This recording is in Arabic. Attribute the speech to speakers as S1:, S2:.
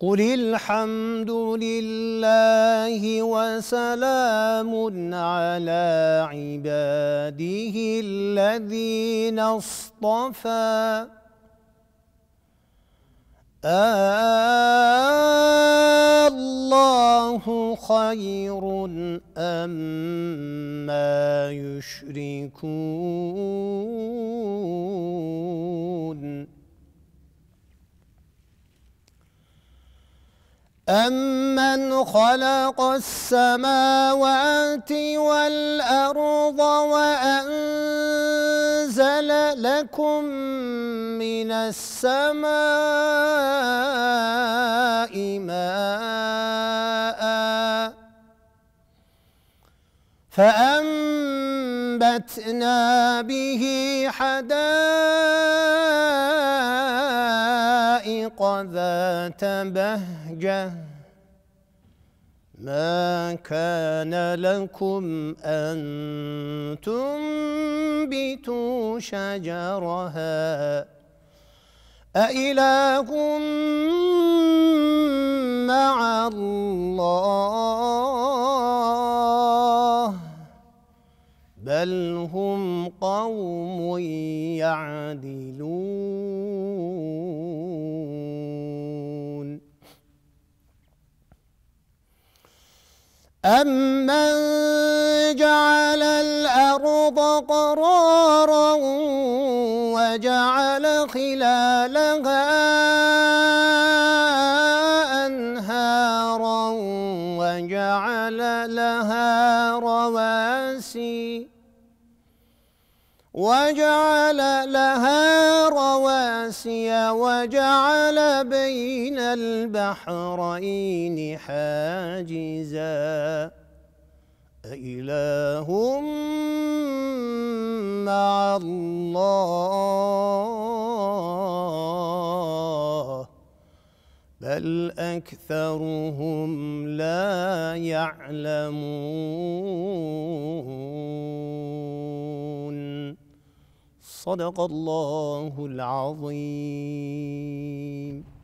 S1: قل الحمد لله وسلام على عباده الذين اصطفى الله خير أما أم يشركون أَمَّنْ خَلَقَ السَّمَاوَاتِ وَالْأَرْضَ وَأَنزَلَ لَكُم مِّنَ السَّمَاءِ مَاءً فَأَمَّنْ أنبتنا به حدائق ذات بهجة ما كان لكم أن تنبتوا شجرها أإله مع الله بل هم قوم يعدلون أمن جعل الأرض قرارا وجعل خلالها أنهارا وجعل لها رواسي وجعل لها رواسي وجعل بين البحرين حاجزا أإله مع الله بل أكثرهم لا يعلمون صدق الله العظيم